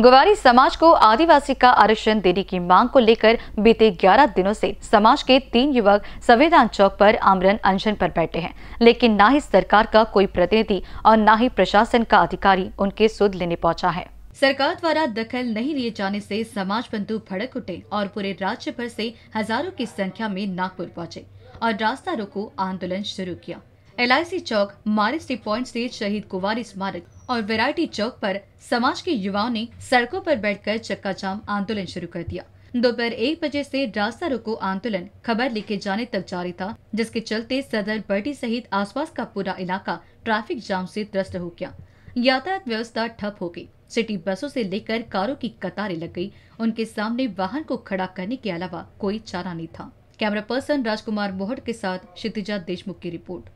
गुवारी समाज को आदिवासी का आरक्षण देने की मांग को लेकर बीते 11 दिनों से समाज के तीन युवक संविधान चौक पर आमरण अनशन पर बैठे हैं लेकिन ना ही सरकार का कोई प्रतिनिधि और ना ही प्रशासन का अधिकारी उनके सुध लेने पहुंचा है सरकार द्वारा दखल नहीं लिए जाने से समाज बंधु भड़क उठे और पूरे राज्य भर ऐसी हजारों की संख्या में नागपुर पहुँचे और रास्ता रोको आंदोलन शुरू किया एल चौक मारिस्टी पॉइंट ऐसी शहीद कुमारी स्मारक और वैरायटी चौक पर समाज के युवाओं ने सड़कों पर बैठकर चक्का जाम आंदोलन शुरू कर दिया दोपहर एक बजे से रास्ता रोको आंदोलन खबर लेके जाने तक जारी था जिसके चलते सदर बर्टी सहित आसपास का पूरा इलाका ट्रैफिक जाम से त्रस्त हो गया यातायात व्यवस्था ठप हो गई सिटी बसों से लेकर कारों की कतारें लग गई उनके सामने वाहन को खड़ा करने के अलावा कोई चारा नहीं था कैमरा पर्सन राजकुमार मोहट के साथ क्षितिजा देशमुख की रिपोर्ट